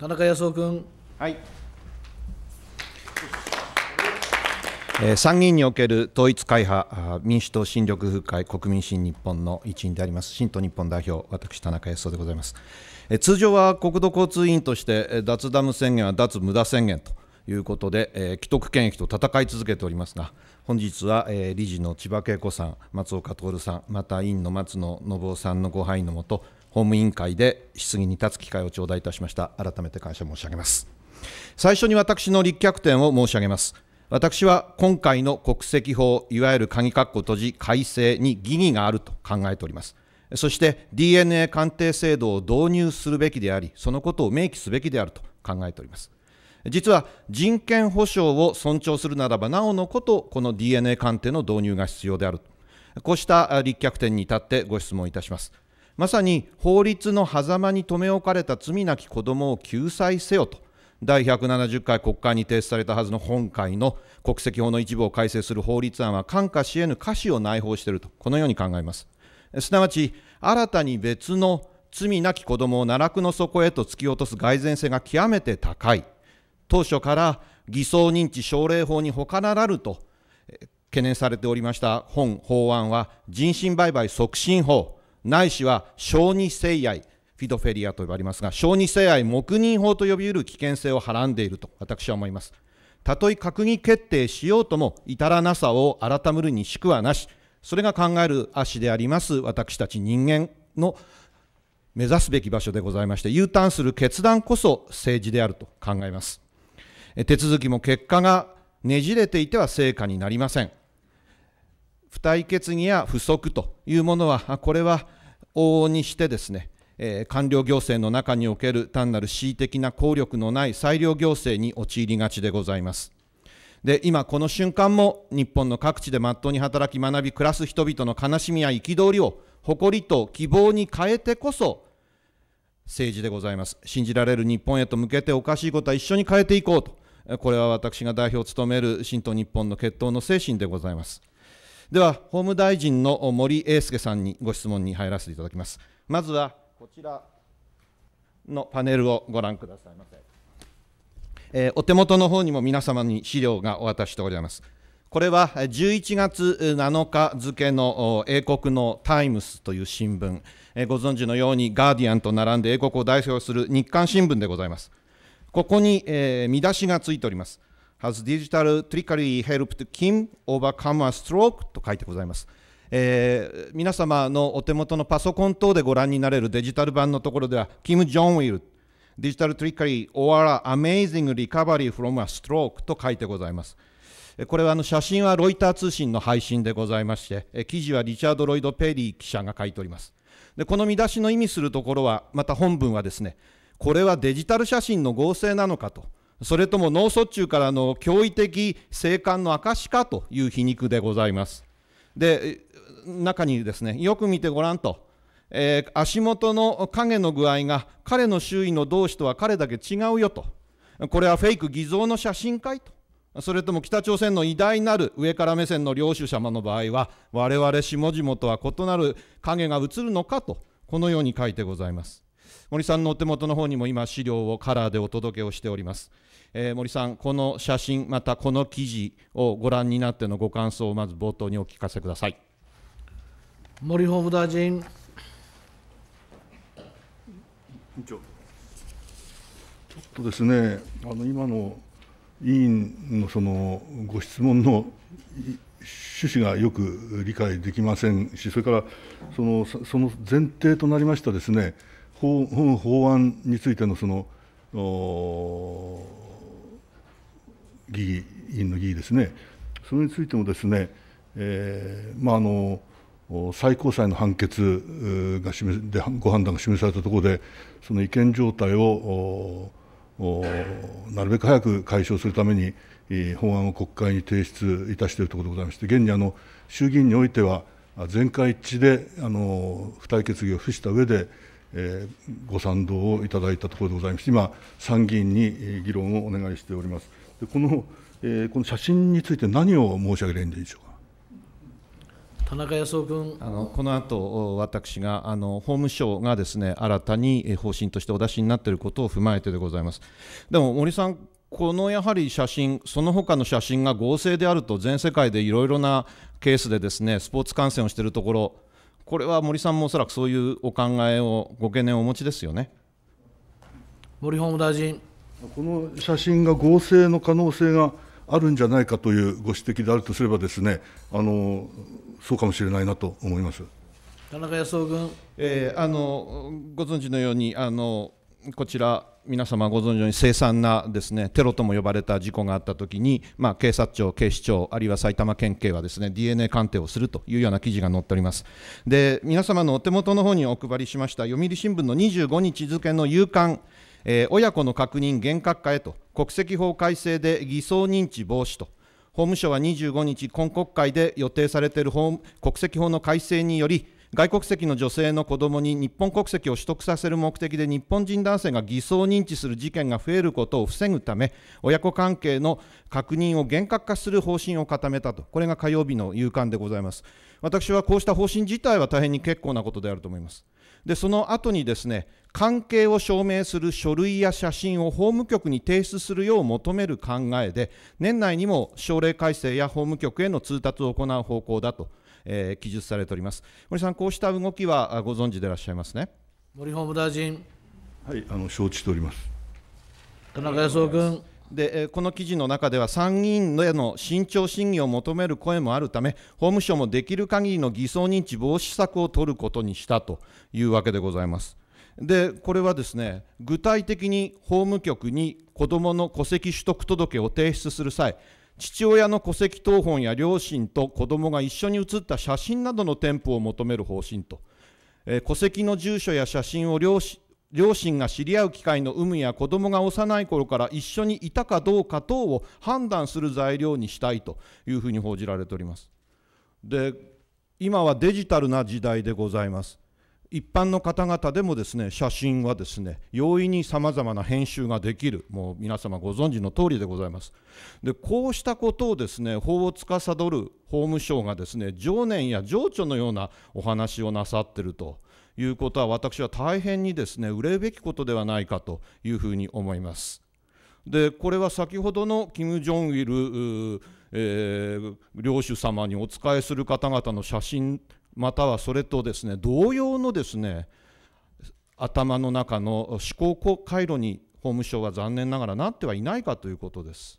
田中康夫君。はい。えー、参議院における統一会派民主党新緑風会国民新日本の一員であります新党日本代表私田中康夫でございます、えー、通常は国土交通委員として脱ダム宣言は脱無駄宣言ということで、えー、既得権益と戦い続けておりますが本日は、えー、理事の千葉恵子さん松岡徹さんまた委員の松野信夫さんのご配のもと法務委員会で質疑に立つ機会を頂戴いたしました。改めて感謝申し上げます。最初に私の立脚点を申し上げます。私は今回の国籍法、いわゆる鍵括弧閉じ改正に疑義があると考えております。そして DNA 鑑定制度を導入するべきであり、そのことを明記すべきであると考えております。実は人権保障を尊重するならばなおのこと、この DNA 鑑定の導入が必要であるこうした立脚点に立ってご質問いたします。まさに法律の狭間に留め置かれた罪なき子どもを救済せよと第170回国会に提出されたはずの本会の国籍法の一部を改正する法律案は看過しえぬ瑕疵を内包しているとこのように考えますすなわち新たに別の罪なき子どもを奈落の底へと突き落とす蓋然性が極めて高い当初から偽装認知奨励法に他ならると懸念されておりました本法案は人身売買促進法ないしは小児性愛、フィドフェリアと呼ばれますが、小児性愛黙認法と呼びうる危険性をはらんでいると私は思います。たとえ閣議決定しようとも至らなさを改めるにしくはなし、それが考える足であります私たち人間の目指すべき場所でございまして、U ターンする決断こそ政治であると考えます。手続きも結果がねじれていては成果になりません。不対決議や不足というものは、これは往々にしてですね、えー、官僚行政の中における単なる恣意的な効力のない裁量行政に陥りがちでございます。で、今この瞬間も日本の各地でまっとうに働き学び暮らす人々の悲しみや憤りを誇りと希望に変えてこそ政治でございます。信じられる日本へと向けておかしいことは一緒に変えていこうと。これは私が代表を務める新党日本の決闘の精神でございます。では、法務大臣の森英介さんにご質問に入らせていただきます。まずはこちらのパネルをご覧くださいませ。えー、お手元の方にも皆様に資料がお渡ししております。これは11月7日付の英国のタイムスという新聞、ご存知のようにガーディアンと並んで英国を代表する日刊新聞でございます。ここに、え見出しがついております。has digital trickery helped Kim overcome a stroke と書いてございます。えー、皆様のお手元のパソコン等でご覧になれるデジタル版のところでは、キム・ジョンウィル、デジタルトリッカリー、or amazing recovery from a stroke と書いてございます。これはあの写真はロイター通信の配信でございまして、記事はリチャード・ロイド・ペリー記者が書いております。でこの見出しの意味するところは、また本文はですね、これはデジタル写真の合成なのかと。それとも脳卒中からの驚異的生還の証かという皮肉でございます。で、中にですね、よく見てごらんと、えー、足元の影の具合が彼の周囲の同志とは彼だけ違うよと、これはフェイク偽造の写真かいと、それとも北朝鮮の偉大なる上から目線の領主様の場合は、我々下々とは異なる影が映るのかと、このように書いてございます。森さんのお手元の方にも今資料をカラーでお届けをしております。えー、森さん、この写真、またこの記事をご覧になってのご感想をまず冒頭にお聞かせください。森法務大臣。ちょっとですね、あの今の委員のそのご質問の趣旨がよく理解できませんし、それからそのその前提となりましたですね、法法案についてのその、議員の議員ですね、それについてもですね、えーまあ、あの最高裁の判決が示でご判断が示されたところで、その違憲状態をなるべく早く解消するために、法案を国会に提出いたしているところでございまして、現にあの衆議院においては、全会一致であの付帯決議を付した上で、えー、ご賛同をいただいたところでございまして、今、参議院に議論をお願いしております。この,、えー、この写真について何を申し上げればいいんでしょうか。田中康夫君あのこの後私があの法務省がですね新たに方針としてお出しになっていることを踏まえてでございます。でも森さんこのやはり写真、その他の写真が合成であると、全世界でいろいろなケースでですねスポーツ観戦をしているところ、これは森さんもおそらくそういうお考えを、ご懸念をお持ちですよね森法務大臣。この写真が合成の可能性があるんじゃないかというご指摘であるとすればですね、あのそうかもしれないなと思います田中康夫君、えー、あのご存知のようにあのこちら皆様ご存知のように凄惨なですねテロとも呼ばれた事故があったときに、まあ、警察庁、警視庁、あるいは埼玉県警はですね DNA 鑑定をするというような記事が載っております。で皆様のお手元の方にお配りしました読売新聞の25日付の夕刊えー、親子の確認厳格化へと国籍法改正で偽装認知防止と法務省は25日今国会で予定されている法国籍法の改正により外国籍の女性の子どもに日本国籍を取得させる目的で日本人男性が偽装認知する事件が増えることを防ぐため親子関係の確認を厳格化する方針を固めたとこれが火曜日の夕刊でございます私はこうした方針自体は大変に結構なことであると思いますでその後にですね関係を証明する書類や写真を法務局に提出するよう求める考えで年内にも省令改正や法務局への通達を行う方向だと、えー、記述されております森さんこうした動きはご存知でいらっしゃいますね森法務大臣はいあの承知しております田中康夫君でこの記事の中では参議院への慎重審議を求める声もあるため法務省もできる限りの偽装認知防止策を取ることにしたというわけでございます。でこれはですね具体的に法務局に子どもの戸籍取得届を提出する際父親の戸籍謄本や両親と子どもが一緒に写った写真などの添付を求める方針と、えー、戸籍の住所や写真を両親両親が知り合う機会の有無や子供が幼い頃から一緒にいたかどうか等を判断する材料にしたいというふうに報じられております。で今はデジタルな時代でございます。一般の方々でもですね写真はですね容易にさまざまな編集ができるもう皆様ご存知の通りでございますでこうしたことをですね法を司る法務省がですね情念や情緒のようなお話をなさってるということは私は大変にですね憂うべきことではないかというふうに思います。でこれは先ほどのキム・ジョンウィル、えー、領主様にお仕えする方々の写真またはそれとですね同様のですね頭の中の思考回路に法務省は残念ながらなってはいないかということです。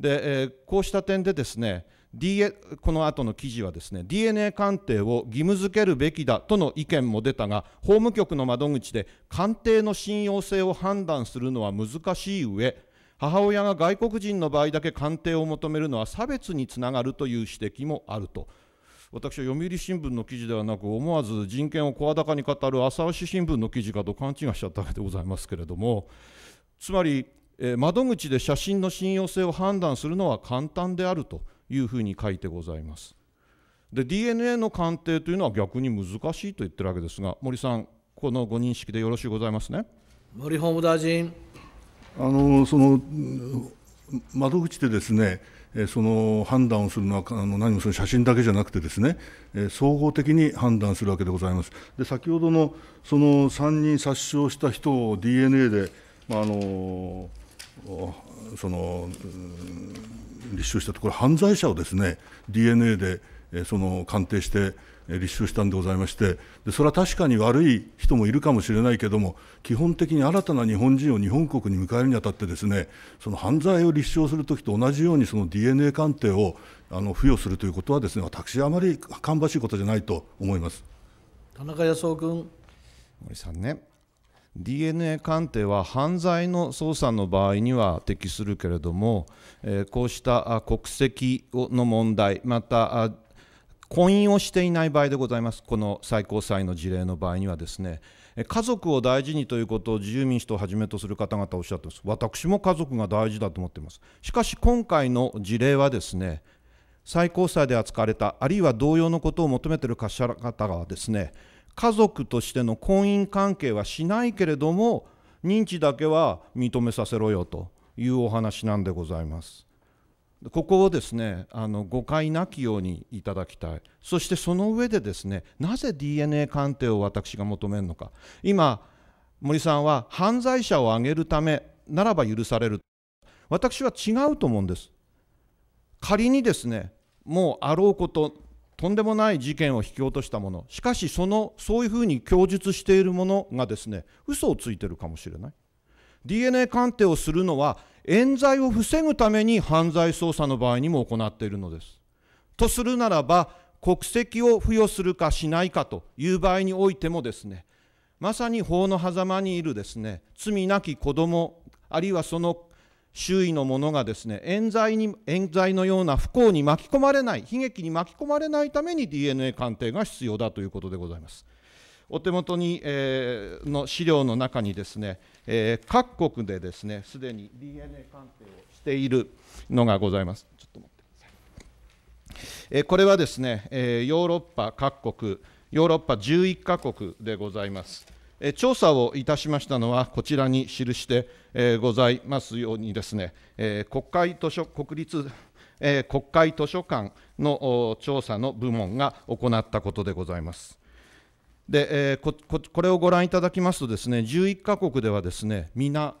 で、えー、こうした点でですねこの後の記事はですね DNA 鑑定を義務付けるべきだとの意見も出たが法務局の窓口で鑑定の信用性を判断するのは難しい上母親が外国人の場合だけ鑑定を求めるのは差別につながるという指摘もあると。私は読売新聞の記事ではなく思わず人権を声高に語る朝日新聞の記事かと勘違いしちゃったわけでございますけれどもつまり、窓口で写真の信用性を判断するのは簡単であると。いうふうに書いてございます。で DNA の鑑定というのは逆に難しいと言ってるわけですが森さんこのご認識でよろしいございますね。森法務大臣あのその窓口でですねその判断をするのはあの何もその写真だけじゃなくてですね総合的に判断するわけでございます。で先ほどのその3人殺傷した人を DNA で、まあ、あのその立証したところ、犯罪者をですね DNA でその鑑定して立証したんでございましてで、それは確かに悪い人もいるかもしれないけれども、基本的に新たな日本人を日本国に迎えるにあたって、ですねその犯罪を立証するときと同じように、その DNA 鑑定をあの付与するということは、ですね私あまり芳しいことじゃないと思います田中康夫君。森さんね DNA 鑑定は犯罪の捜査の場合には適するけれども、こうした国籍の問題また婚姻をしていない場合でございますこの最高裁の事例の場合にはですね家族を大事にということを自由民主党をはじめとする方々おっしゃってます私も家族が大事だと思っていますしかし今回の事例はですね最高裁で扱われたあるいは同様のことを求めている方々はですね家族としての婚姻関係はしないけれども認知だけは認めさせろよというお話なんでございます。ここをですねあの誤解なきようにいただきたいそしてその上でですねなぜ DNA 鑑定を私が求めるのか今森さんは犯罪者を挙げるためならば許される私は違うと思うんです仮にですねもうあろうこととんでもない事件を引き落としたものしかしそのそういうふうに供述しているものがですね嘘をついてるかもしれない DNA 鑑定をするのは冤罪を防ぐために犯罪捜査の場合にも行っているのですとするならば国籍を付与するかしないかという場合においてもですねまさに法の狭間にいるですね罪なき子供あるいはその周囲の者がですね冤罪に冤罪のような不幸に巻き込まれない悲劇に巻き込まれないために DNA 鑑定が必要だということでございます。お手元に、えー、の資料の中にですね、えー、各国でですねすでに DNA 鑑定をしているのがございます。ちょっと待ってください。えー、これはですね、えヨーロッパ各国ヨーロッパ11カ国でございます。調査をいたしましたのは、こちらに記してございますようにですね、国会図書、国立、国会図書館の調査の部門が行ったことでございます。で、えこれをご覧いただきますとですね、11カ国ではですね、皆、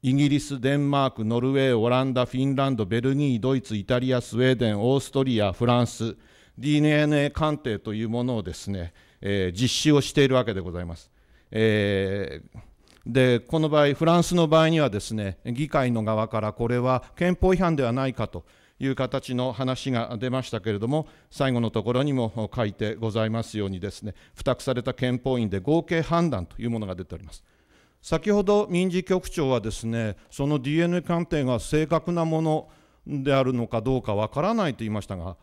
イギリス、デンマーク、ノルウェー、オランダ、フィンランド、ベルギー、ドイツ、イタリア、スウェーデン、オーストリア、フランス、DNA 鑑定というものをですね、え実施をしているわけでございます。えーでこの場合、フランスの場合にはですね議会の側からこれは憲法違反ではないかという形の話が出ましたけれども、最後のところにも書いてございますように、ですね付託された憲法院で合計判断というものが出ております。先ほど民事局長はですねその DNA 鑑定が正確なものであるのかどうかわからないと言いましたが、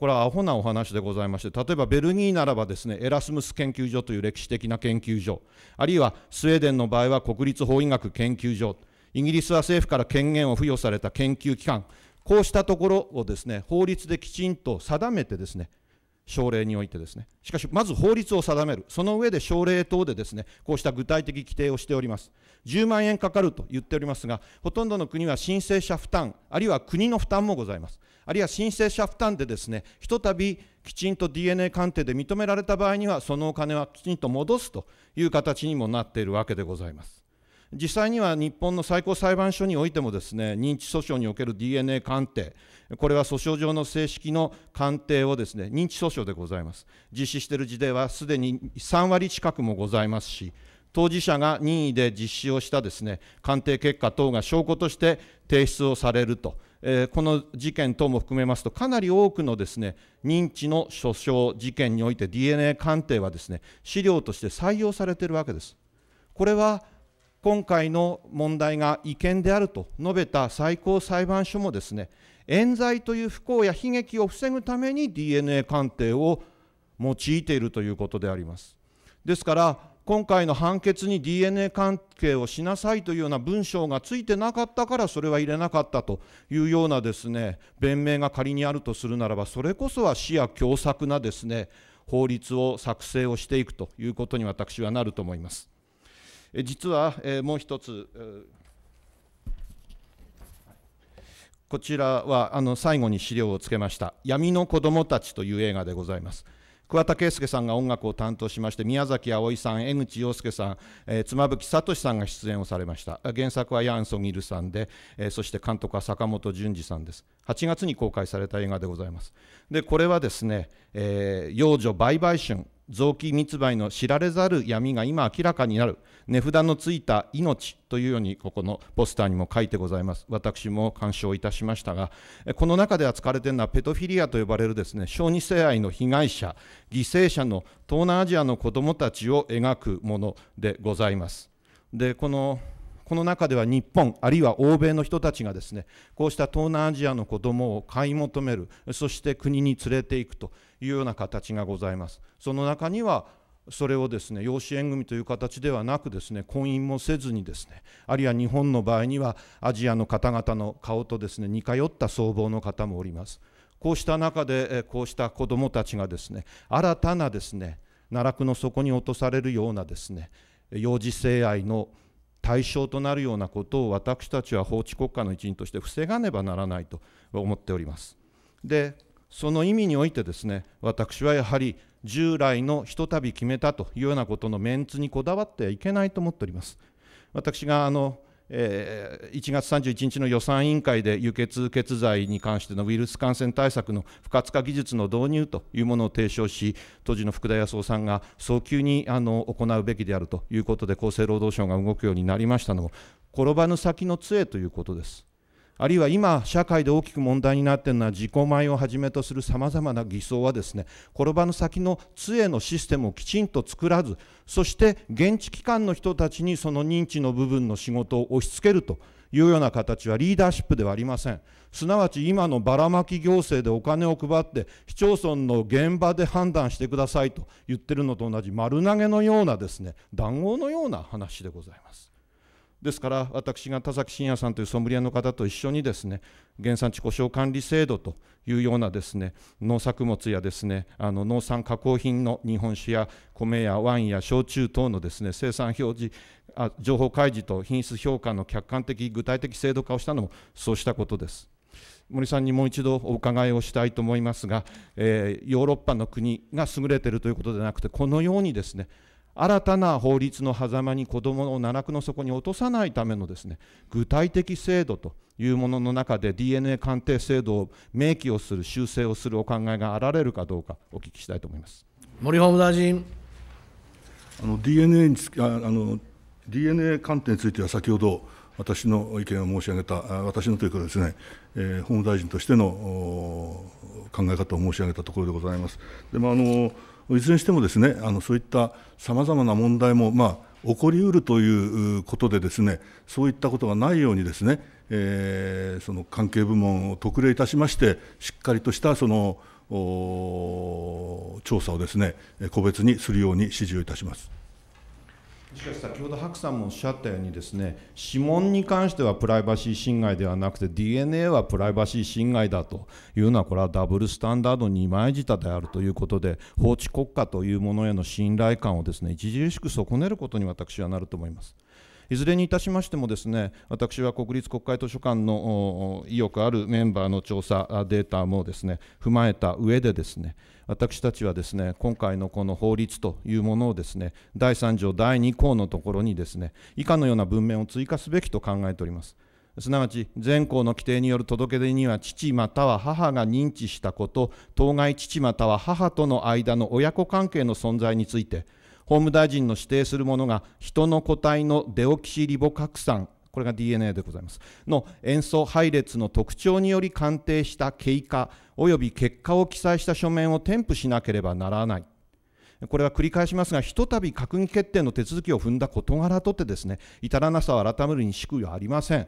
これはアホなお話でございまして、例えばベルギーならばですね、エラスムス研究所という歴史的な研究所、あるいはスウェーデンの場合は国立法医学研究所、イギリスは政府から権限を付与された研究機関、こうしたところをですね、法律できちんと定めてですね、省令においてですね、しかし、まず法律を定める、その上で省令等でですね、こうした具体的規定をしております。10万円かかると言っておりますが、ほとんどの国は申請者負担、あるいは国の負担もございます。あるいは申請者負担でですね、ひとたびきちんと DNA 鑑定で認められた場合には、そのお金はきちんと戻すという形にもなっているわけでございます。実際には日本の最高裁判所においてもですね、認知訴訟における DNA 鑑定、これは訴訟上の正式の鑑定をですね、認知訴訟でございます。実施している事例はすでに3割近くもございますし、当事者が任意で実施をしたですね鑑定結果等が証拠として提出をされると、えー、この事件等も含めますと、かなり多くのですね認知の訴訟事件において DNA 鑑定はですね資料として採用されているわけです。これは今回の問題が違憲であると述べた最高裁判所もですね冤罪という不幸や悲劇を防ぐために DNA 鑑定を用いているということであります。ですから今回の判決に DNA 関係をしなさいというような文章がついてなかったからそれは入れなかったというようなですね弁明が仮にあるとするならばそれこそは視野狭窄なですね法律を作成をしていくということに私はなると思います。実は、えもう一つ、こちらはあの最後に資料をつけました「闇の子どもたち」という映画でございます。桑田佳祐さんが音楽を担当しまして宮崎あおいさん江口洋介さん、えー、妻夫木聡さんが出演をされました原作はヤン・ソギルさんで、えー、そして監督は坂本淳二さんです8月に公開された映画でございますでこれはですね、えー、幼女売買春臓器密売の知られざる闇が今明らかになる値札のついた命というようにここのポスターにも書いてございます私も鑑賞いたしましたがこの中で扱われているのはペトフィリアと呼ばれるですね小児性愛の被害者犠牲者の東南アジアの子どもたちを描くものでございますでこのこの中では日本あるいは欧米の人たちがですねこうした東南アジアの子どもを買い求めるそして国に連れていくというような形がございます。その中にはそれをですね養子縁組という形ではなくですね婚姻もせずにですねあるいは日本の場合にはアジアの方々の顔とですね似通った相貌の方もおりますこうした中でこうした子どもたちがですね新たなですね奈落の底に落とされるようなですね幼児性愛の対象となるようなことを私たちは法治国家の一員として防がねばならないと思っております。でその意味においてですね、私はやはり従来のひとたび決めたというようなことのメンツにこだわってはいけないと思っております。私があのえー、1月31日の予算委員会で輸血血剤に関してのウイルス感染対策の不活化技術の導入というものを提唱し、当時の福田康夫さんが早急にあの行うべきであるということで、厚生労働省が動くようになりましたのも、転ばぬ先の杖ということです。あるいは今、社会で大きく問題になっているのは自己前をはじめとするさまざまな偽装はですね、転ばぬ先の杖のシステムをきちんと作らず、そして現地機関の人たちにその認知の部分の仕事を押し付けるというような形はリーダーシップではありません。すなわち今のばらまき行政でお金を配って市町村の現場で判断してくださいと言ってるのと同じ丸投げのようなですね、談合のような話でございます。ですから私が田崎信也さんというソムリエの方と一緒にですね原産地故障管理制度というようなですね農作物やですねあの農産加工品の日本酒や米やワインや焼酎等のですね生産表示あ情報開示と品質評価の客観的具体的制度化をしたのもそうしたことです。森さんにもう一度お伺いをしたいと思いますが、えー、ヨーロッパの国が優れているということではなくてこのようにですね新たな法律の狭間に子どもを奈落の底に落とさないためのですね具体的制度というものの中で DNA 鑑定制度を明記をする修正をするお考えがあられるかどうかお聞きしたいと思います森法務大臣あの DNA につあの DNA 鑑定については先ほど私の意見を申し上げた私のというかですね、えー、法務大臣としての考え方を申し上げたところでございます。でもあのいずれにしてもですねあのそういったさまざまな問題も、まあ、起こりうるということでですねそういったことがないようにですね、えー、その関係部門を特例いたしましてしっかりとしたその調査をですね個別にするように指示をいたします。しかし先ほど白さんもおっしゃったようにですね指紋に関してはプライバシー侵害ではなくて DNA はプライバシー侵害だというのはこれはダブルスタンダード二枚舌であるということで法治国家というものへの信頼感をですね著しく損ねることに私はなると思います。いずれにいたしましてもですね私は国立国会図書館の意欲あるメンバーの調査データもですね踏まえた上でですね私たちはですね今回のこの法律というものをですね第3条第2項のところにですね以下のような文面を追加すべきと考えております。すなわち全項の規定による届け出には父または母が認知したこと当該父または母との間の親子関係の存在について法務大臣の指定するものが、人の個体のデオキシリボ核酸、これが DNA でございます、の塩素配列の特徴により鑑定した経過、および結果を記載した書面を添付しなければならない。これは繰り返しますが、ひとたび閣議決定の手続きを踏んだ事柄とてですね、至らなさを改めるにしくはありません。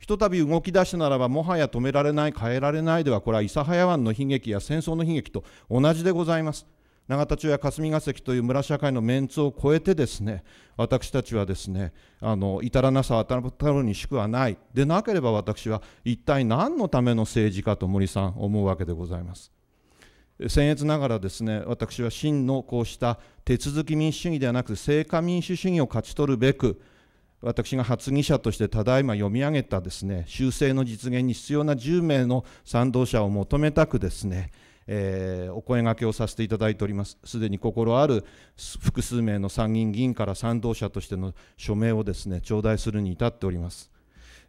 ひとたび動き出したならば、もはや止められない、変えられないでは、これは諫早湾の悲劇や戦争の悲劇と同じでございます。永田町や霞が関という村社会のメンツを超えてですね私たちはですねあの至らなさは当たるにしくはないでなければ私は一体何のための政治かと森さん思うわけでございます。僭越ながらですね私は真のこうした手続き民主主義ではなく成果民主主義を勝ち取るべく私が発議者としてただいま読み上げたですね修正の実現に必要な10名の賛同者を求めたくですねえー、お声がけをさせていただいております。すでに心ある複数名の参議院議員から賛同者としての署名をですね、頂戴するに至っております。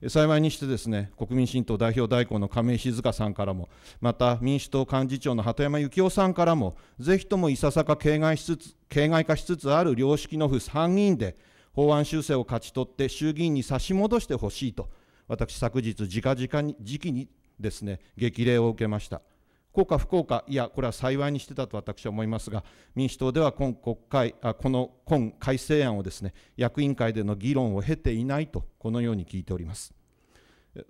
幸いにしてですね、国民新党代表代行の亀井静香さんからも、また民主党幹事長の鳩山幸夫さんからも、ぜひともいささか形骸しつつ形骸化しつつある良識の府参議院で、法案修正を勝ち取って衆議院に差し戻してほしいと、私、昨日、直々に、時期にですね、激励を受けました。幸か不幸か、いや、これは幸いにしてたと私は思いますが、民主党では今国会、あこの今改正案をですね、役員会での議論を経ていないと、このように聞いております。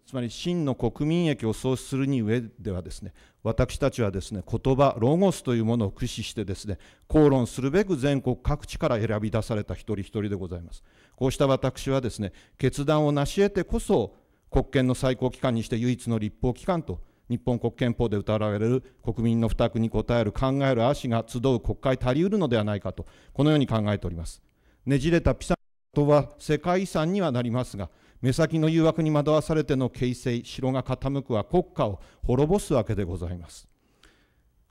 つまり真の国民益を創出するに上ではですね、私たちはですね、言葉、ロゴスというものを駆使してですね、口論するべく全国各地から選び出された一人一人でございます。こうした私はですね、決断を成し得てこそ、国権の最高機関にして唯一の立法機関と日本国憲法で謳われる国民の負託に応える考える足が集う国会足りうるのではないかと、このように考えております。ねじれたピサとは世界遺産にはなりますが、目先の誘惑に惑わされての形成、城が傾くは国家を滅ぼすわけでございます。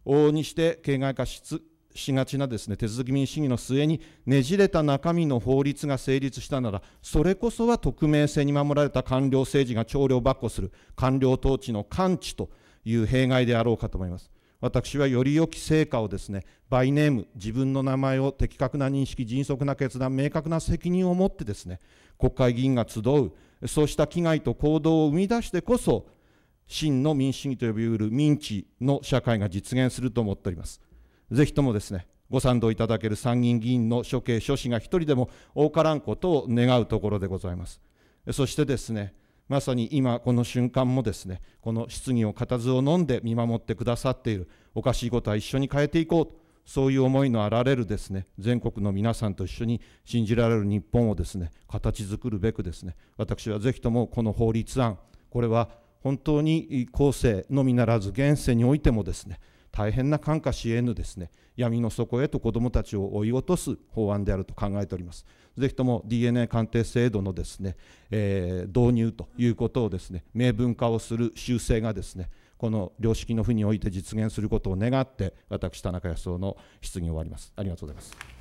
往々にして形骸化しつしがちなですね手続き民主主義の末にねじれた中身の法律が成立したならそれこそは匿名性に守られた官僚政治が領ば跋扈する官僚統治の完治という弊害であろうかと思います。私はより良き成果をですね、バイネーム、自分の名前を的確な認識、迅速な決断、明確な責任を持ってですね、国会議員が集う、そうした危害と行動を生み出してこそ、真の民主主義と呼びうる民地の社会が実現すると思っております。ぜひともですね、ご賛同いただける参議院議員の処刑、諸氏が一人でも多からんことを願うところでございます。そしてですね、まさに今この瞬間もですね、この質疑を固唾を飲んで見守ってくださっている、おかしいことは一緒に変えていこうと、そういう思いのあられるですね、全国の皆さんと一緒に信じられる日本をですね、形作るべくですね、私はぜひともこの法律案、これは本当に後世のみならず現世においてもですね大変な感化しえぬですね闇の底へと子どもたちを追い落とす法案であると考えております。ぜひとも DNA 鑑定制度のですね、えー、導入ということをですね明文化をする修正がですねこの良識の府において実現することを願って私田中康夫の質疑を終わります。ありがとうございます。